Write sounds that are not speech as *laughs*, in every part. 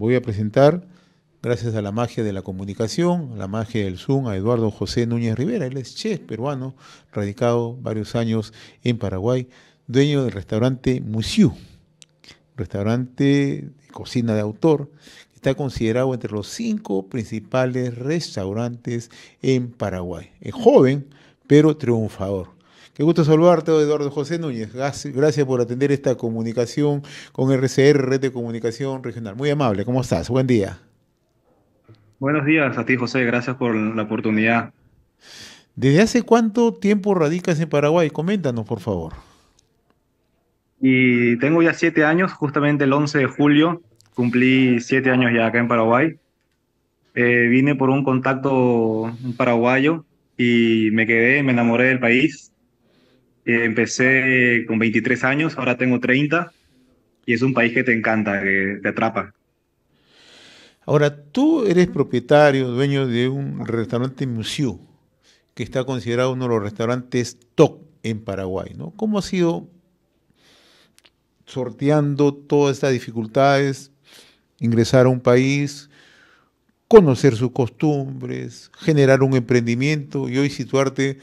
voy a presentar, gracias a la magia de la comunicación, a la magia del Zoom, a Eduardo José Núñez Rivera. Él es chef peruano, radicado varios años en Paraguay, dueño del restaurante Musiu, restaurante de cocina de autor, está considerado entre los cinco principales restaurantes en Paraguay. Es joven, pero triunfador. Me gusta saludarte, Eduardo José Núñez. Gracias por atender esta comunicación con RCR, Red de Comunicación Regional. Muy amable, ¿cómo estás? Buen día. Buenos días a ti, José. Gracias por la oportunidad. ¿Desde hace cuánto tiempo radicas en Paraguay? Coméntanos, por favor. Y tengo ya siete años, justamente el 11 de julio cumplí siete años ya acá en Paraguay. Eh, vine por un contacto paraguayo y me quedé, me enamoré del país eh, empecé con 23 años, ahora tengo 30 y es un país que te encanta, que te atrapa. Ahora, tú eres propietario, dueño de un restaurante museo que está considerado uno de los restaurantes top en Paraguay, ¿no? ¿Cómo ha sido sorteando todas estas dificultades, ingresar a un país, conocer sus costumbres, generar un emprendimiento y hoy situarte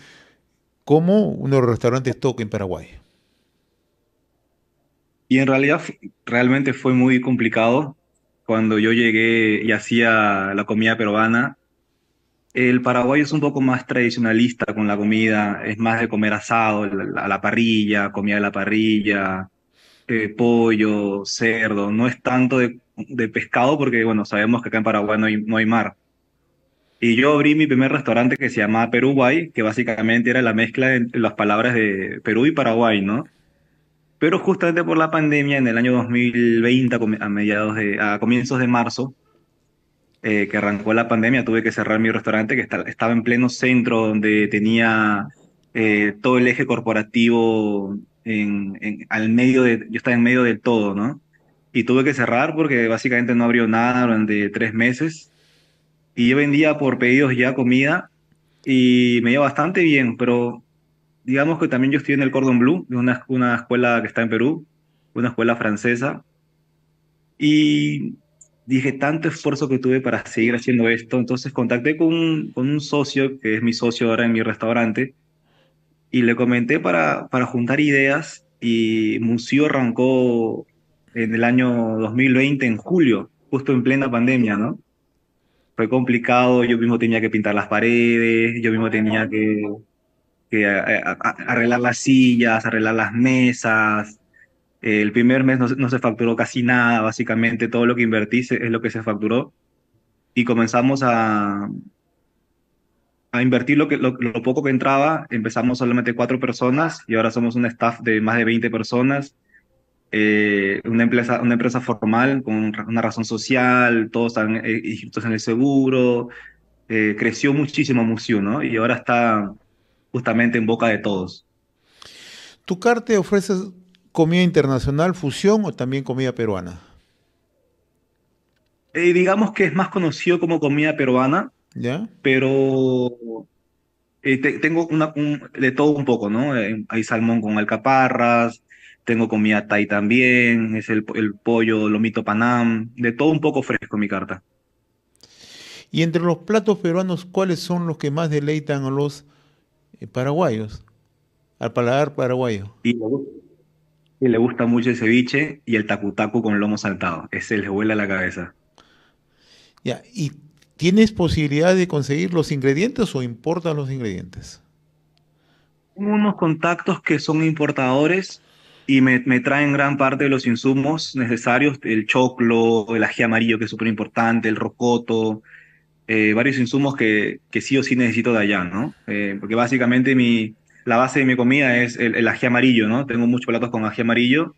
como uno de restaurantes tocan en Paraguay. Y en realidad realmente fue muy complicado. Cuando yo llegué y hacía la comida peruana, el Paraguay es un poco más tradicionalista con la comida, es más de comer asado a la parrilla, comida de la parrilla, eh, pollo, cerdo, no es tanto de, pescado porque, bueno, sabemos que acá en Paraguay no hay mar. Y yo abrí mi primer restaurante que se llamaba Perú-Guay, que básicamente era la mezcla de las palabras de Perú y Paraguay, ¿no? Pero justamente por la pandemia, en el año 2020, a, mediados a comienzos de marzo, eh, que arrancó la pandemia, tuve que cerrar mi restaurante que estaba en pleno centro, donde tenía eh, todo el eje corporativo en, al medio de, yo estaba en medio del todo, ¿no? Y tuve que cerrar porque básicamente no abrió nada durante tres meses y yo vendía por pedidos ya comida y me iba bastante bien, pero digamos que también yo estoy en el Cordon Blue, una, una escuela que está en Perú, una escuela francesa, y dije, tanto esfuerzo que tuve para seguir haciendo esto, entonces contacté con un, con un socio, que es mi socio ahora en mi restaurante, y le comenté para, para juntar ideas, y Museo arrancó en el año 2020, en julio, justo en plena pandemia, ¿no? fue complicado, yo mismo tenía que pintar las paredes, yo mismo tenía que, eh, eh, arreglar las sillas, arreglar las mesas. Eh, el primer mes no, se facturó casi nada, básicamente todo lo que invertí es lo que se facturó. Y comenzamos a, a invertir lo, que, lo, lo poco que entraba, empezamos solamente cuatro personas y ahora somos un staff de más de 20 personas eh, una, empresa, una empresa formal con una razón social, todos están eh, inscritos en el seguro, eh, creció muchísimo Musiu, ¿no? Y ahora está justamente en boca de todos. ¿Tu carte ofrece comida internacional, fusión o también comida peruana? digamos que es más conocido como comida peruana, ¿Ya? pero tengo de todo un poco, ¿no? hay salmón con alcaparras, tengo comida Thai también, es el, pollo, lomito panam, de todo un poco fresco mi carta. Y entre los platos peruanos, ¿cuáles son los que más deleitan a los eh, paraguayos? Al paladar paraguayo. Y le, gusta, mucho el ceviche y el tacu-tacu con lomo saltado. Ese les vuela la cabeza. Ya, ¿y tienes posibilidad de conseguir los ingredientes o importas los ingredientes? Tengo unos contactos que son importadores y me, traen gran parte de los insumos necesarios, el choclo, el ají amarillo que es súper importante, el rocoto, eh, varios insumos que, sí o sí necesito de allá, ¿no? Eh, porque básicamente mi, la base de mi comida es el, ají amarillo, ¿no? Tengo muchos platos con ají amarillo,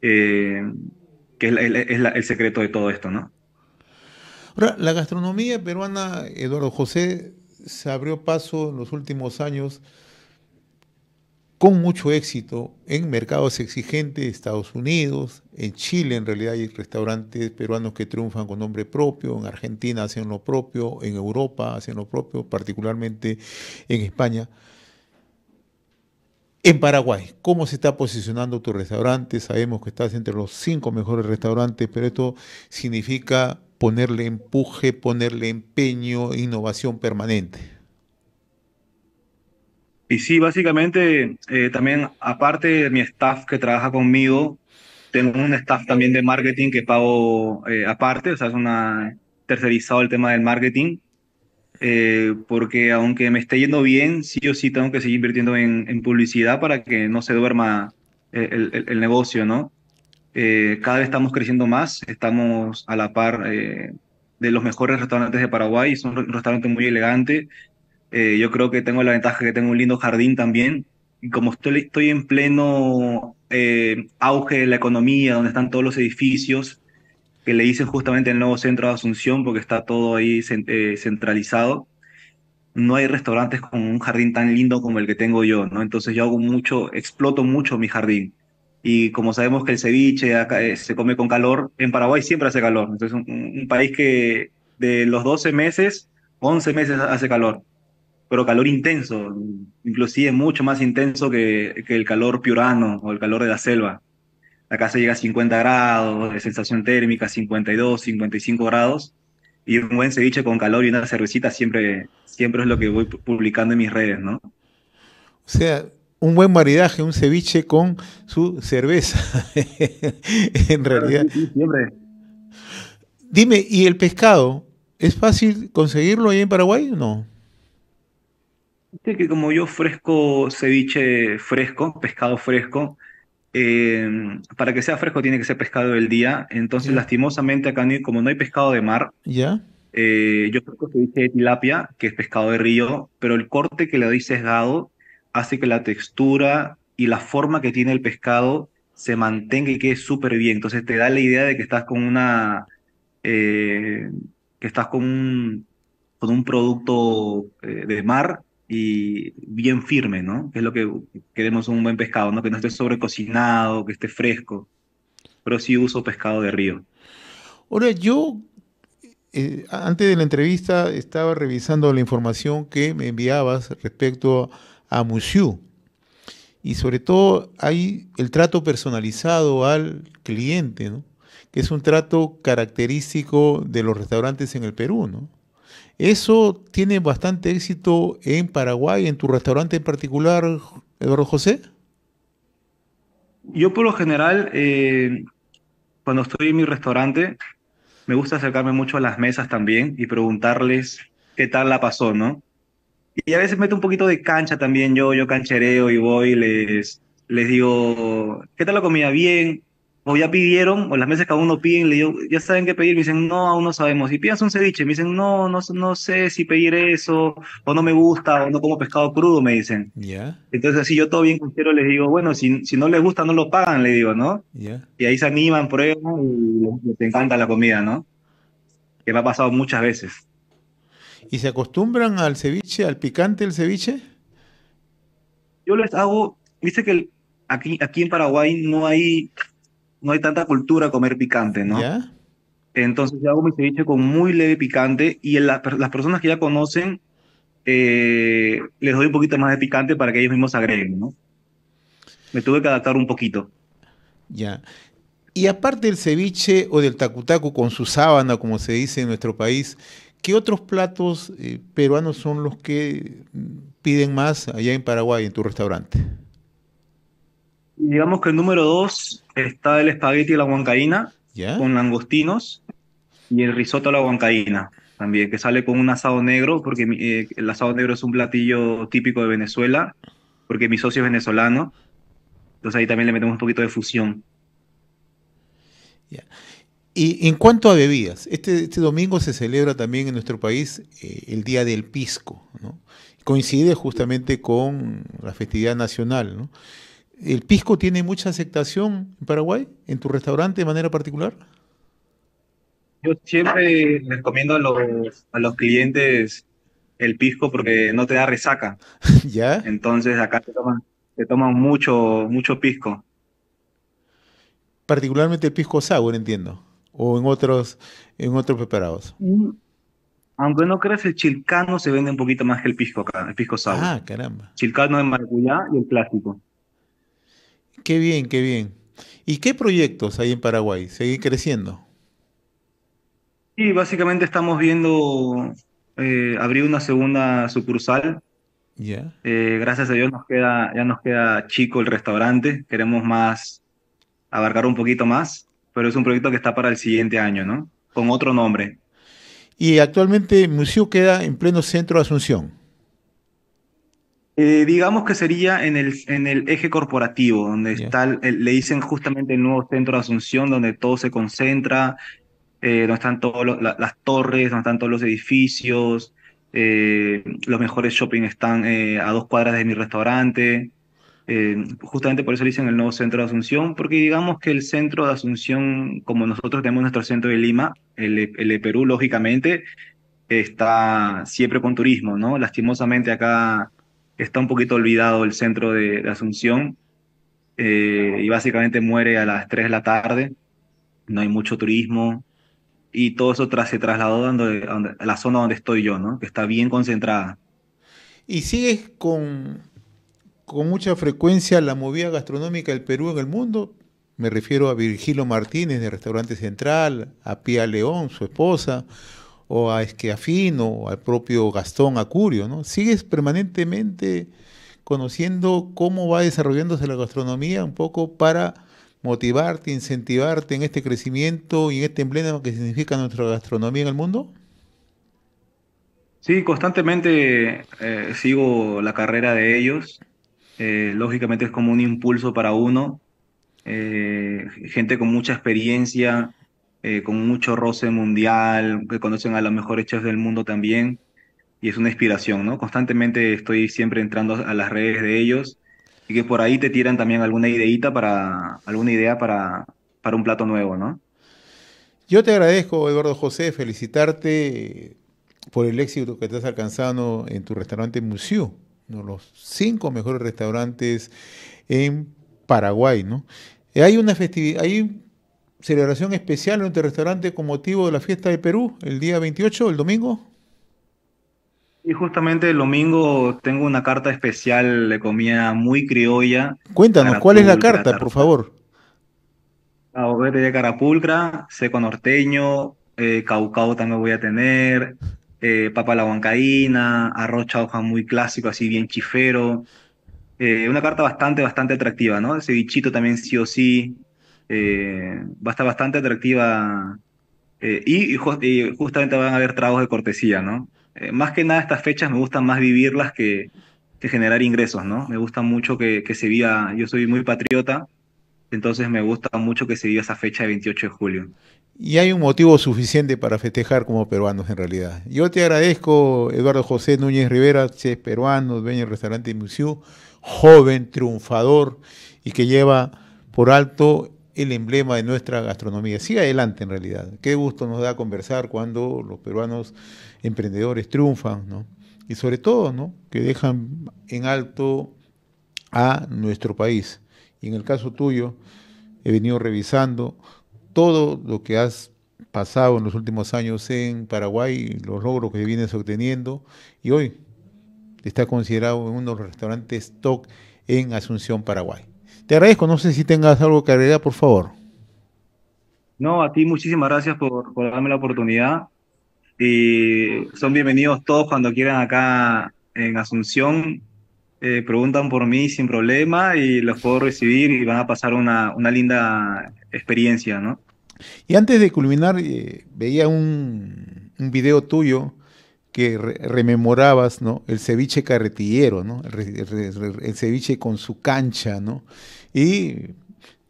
eh, que es, el secreto de todo esto, ¿no? Ahora, la gastronomía peruana, Eduardo José, se abrió paso en los últimos años con mucho éxito en mercados exigentes, Estados Unidos, en Chile en realidad hay restaurantes peruanos que triunfan con nombre propio, en Argentina hacen lo propio, en Europa hacen lo propio, particularmente en España. En Paraguay, ¿cómo se está posicionando tu restaurante? Sabemos que estás entre los cinco mejores restaurantes, pero esto significa ponerle empuje, ponerle empeño, innovación permanente. Y sí, básicamente, eh, también aparte de mi staff que trabaja conmigo, tengo un staff también de marketing que pago eh, aparte, o sea, es una tercerizado el tema del marketing, eh, porque aunque me esté yendo bien, sí o sí tengo que seguir invirtiendo en, publicidad para que no se duerma el, el negocio, ¿no? cada vez estamos creciendo más, estamos a la par de los mejores restaurantes de Paraguay, es un restaurante muy elegante, eh, yo creo que tengo la ventaja que tengo un lindo jardín también. Y como estoy, estoy en pleno eh, auge de la economía, donde están todos los edificios, que le dicen justamente el nuevo centro de Asunción, porque está todo ahí eh, centralizado, no hay restaurantes con un jardín tan lindo como el que tengo yo, ¿no? Entonces yo hago mucho, exploto mucho mi jardín. Y como sabemos que el ceviche se come con calor, en Paraguay siempre hace calor. Entonces un, un país que de los 12 meses, 11 meses hace calor pero calor intenso, inclusive mucho más intenso que, el calor piurano o el calor de la selva. Acá se llega a 50 grados, de sensación térmica 52, 55 grados, y un buen ceviche con calor y una cervecita siempre, siempre es lo que voy publicando en mis redes, ¿no? O sea, un buen maridaje, un ceviche con su cerveza, *laughs* en realidad. Dime, ¿y el pescado? ¿Es fácil conseguirlo ahí en Paraguay o no? que como yo ofrezco ceviche fresco, pescado fresco, eh, para que sea fresco tiene que ser pescado del día. Entonces, lastimosamente, acá como no hay pescado de mar, ya eh, yo creo que de tilapia, que es pescado de río, pero el corte que le doy sesgado hace que la textura y la forma que tiene el pescado se mantenga y quede súper bien. Entonces, te da la idea de que estás con una. Eh, que estás con con un producto de mar y bien firme, ¿no? Que es lo que queremos un buen pescado, ¿no? Que no esté sobrecocinado, que esté fresco. Pero sí uso pescado de río. Ahora, yo eh, antes de la entrevista estaba revisando la información que me enviabas respecto a, a Y sobre todo hay el trato personalizado al cliente, ¿no? que es un trato característico de los restaurantes en el Perú. ¿no? Eso tiene bastante éxito en Paraguay, en tu restaurante en particular, Eduardo José. Yo por lo general, eh, cuando estoy en mi restaurante, me gusta acercarme mucho a las mesas también y preguntarles qué tal la pasó, ¿no? Y a veces meto un poquito de cancha también, yo, yo canchereo y voy y les, les digo, ¿qué tal la comida? Bien, o ya pidieron, o las mesas a uno piden, le digo, ya saben qué pedir, me dicen, no, aún no sabemos. Y pidas un ceviche, me dicen, no, no, no sé si pedir eso, o no me gusta, o no como pescado crudo, me dicen. Entonces, así yo todo bien quiero les digo, bueno, si, no les gusta, no lo pagan, le digo, ¿no? Y ahí se animan, prueban y les encanta la comida, ¿no? Que me ha pasado muchas veces. ¿Y se acostumbran al ceviche, al picante el ceviche? Yo les hago, viste que aquí, aquí en Paraguay no hay no hay tanta cultura a comer picante, ¿no? Entonces yo hago mi ceviche con muy leve picante y las personas que ya conocen eh, les doy un poquito más de picante para que ellos mismos agreguen, ¿no? Me tuve que adaptar un poquito. Ya. Y aparte del ceviche o del tacutaco con su sábana, como se dice en nuestro país, ¿qué otros platos eh, peruanos son los que piden más allá en Paraguay, en tu restaurante? digamos que el número dos está el espagueti a la huancaína con langostinos y el risotto a la huancaína también, que sale con un asado negro, porque eh, el asado negro es un platillo típico de Venezuela, porque mi socio es venezolano. Entonces ahí también le metemos un poquito de fusión. Y en cuanto a bebidas, este, este, domingo se celebra también en nuestro país eh, el Día del Pisco, ¿no? Coincide justamente con la festividad nacional, ¿no? ¿El pisco tiene mucha aceptación en Paraguay, en tu restaurante de manera particular? Yo siempre recomiendo a los, clientes el pisco porque no te da resaca. *laughs* ¿Ya? Entonces acá te toman, mucho, mucho pisco. Particularmente el pisco sour, entiendo. O en otros, en otros preparados. Mm, aunque no creas, el chilcano se vende un poquito más que el pisco acá, el pisco sour. Ah, caramba. Chilcano de maracuyá y el plástico. Qué bien, qué bien. ¿Y qué proyectos hay en Paraguay? ¿Seguir creciendo? Sí, básicamente estamos viendo eh, abrir una segunda sucursal. Ya. Eh, gracias a Dios nos queda, ya nos queda chico el restaurante. Queremos más, abarcar un poquito más, pero es un proyecto que está para el siguiente año, ¿no? Con otro nombre. Y actualmente museo queda en pleno centro de Asunción. Eh, digamos que sería en el, en el eje corporativo, donde está, le dicen justamente el nuevo centro de Asunción, donde todo se concentra, eh, donde están todas las torres, donde están todos los edificios, eh, los mejores shopping están a dos cuadras de mi restaurante. justamente por eso le dicen el nuevo centro de Asunción, porque digamos que el centro de Asunción, como nosotros tenemos nuestro centro de Lima, el, el de Perú, lógicamente, está siempre con turismo, ¿no? Lastimosamente acá está un poquito olvidado el centro de, Asunción eh, y básicamente muere a las 3 de la tarde, no hay mucho turismo y todo eso tras, se trasladó a, a, la zona donde estoy yo, ¿no? que está bien concentrada. ¿Y sigues con, con mucha frecuencia la movida gastronómica del Perú en el mundo? Me refiero a Virgilio Martínez de Restaurante Central, a Pía León, su esposa, o a Esquiafino, o al propio Gastón Acurio, ¿no? Sigues permanentemente conociendo cómo va desarrollándose la gastronomía un poco para motivarte, incentivarte en este crecimiento y en este emblema que significa nuestra gastronomía en el mundo? Sí, constantemente eh, sigo la carrera de ellos. Eh, lógicamente es como un impulso para uno. Eh, gente con mucha experiencia, eh, con mucho roce mundial, que conocen a los mejores chefs del mundo también, y es una inspiración, ¿no? Constantemente estoy siempre entrando a las redes de ellos y que por ahí te tiran también alguna ideita para, alguna idea para, para un plato nuevo, ¿no? Yo te agradezco, Eduardo José, felicitarte eh, por el éxito que estás alcanzando en tu restaurante Museo, uno de los cinco mejores restaurantes en Paraguay, ¿no? Eh, hay una festividad, hay celebración especial en este restaurante con motivo de la fiesta de Perú, el día 28, el domingo. Y justamente el domingo tengo una carta especial de comida muy criolla. Cuéntanos, ¿cuál es la carta, por favor? Ahogete de carapulcra, seco norteño, eh, caucao también voy a tener, eh, papa la huancaína, arroz chauja muy clásico, así bien chifero. Eh, una carta bastante, bastante atractiva, ¿no? Ese bichito también sí o sí, eh, va a estar bastante atractiva eh, y, justamente van a haber tragos de cortesía, ¿no? Eh, más que nada estas fechas me gustan más vivirlas que, generar ingresos, ¿no? Me gusta mucho que, se viva, yo soy muy patriota, entonces me gusta mucho que se viva esa fecha de 28 de julio. Y hay un motivo suficiente para festejar como peruanos en realidad. Yo te agradezco, Eduardo José Núñez Rivera, chef peruano, dueño del restaurante museo, joven, triunfador y que lleva por alto el emblema de nuestra gastronomía. Sigue adelante en realidad. Qué gusto nos da conversar cuando los peruanos emprendedores triunfan, ¿no? Y sobre todo, ¿no? Que dejan en alto a nuestro país. Y en el caso tuyo, he venido revisando todo lo que has pasado en los últimos años en Paraguay, los logros que vienes obteniendo, y hoy está considerado uno de los restaurantes top en Asunción, Paraguay. Te agradezco, no sé si tengas algo que agregar, por favor. No, a ti muchísimas gracias por, darme la oportunidad. Y son bienvenidos todos cuando quieran acá en Asunción. Eh, preguntan por mí sin problema y los puedo recibir y van a pasar una, linda experiencia, ¿no? Y antes de culminar, eh, veía un, un video tuyo que rememorabas, ¿no? El ceviche carretillero, ¿no? El, ceviche con su cancha, ¿no? Y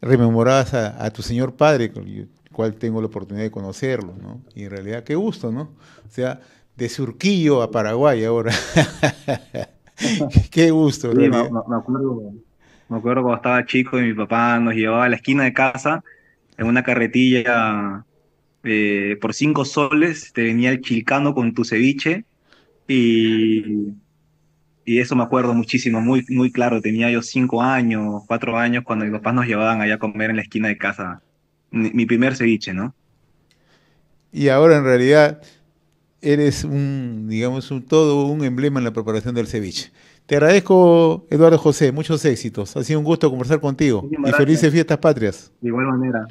rememorabas a, tu señor padre, el cual tengo la oportunidad de conocerlo, ¿no? Y en realidad, qué gusto, ¿no? O sea, de Surquillo a Paraguay ahora. *laughs* qué gusto, sí, me, me, acuerdo, me acuerdo cuando estaba chico y mi papá nos llevaba a la esquina de casa en una carretilla este, por cinco soles te venía el chilcano con tu ceviche y, eso me acuerdo muchísimo, muy, muy claro. Tenía yo cinco años, cuatro años cuando mis papás nos llevaban allá a comer en la esquina de casa. Mi, primer ceviche, ¿no? Y ahora en realidad eres un, digamos, un, todo un emblema en la preparación del ceviche. Te agradezco, Eduardo José, muchos éxitos. Ha sido un gusto conversar contigo. y felices fiestas patrias. De igual manera.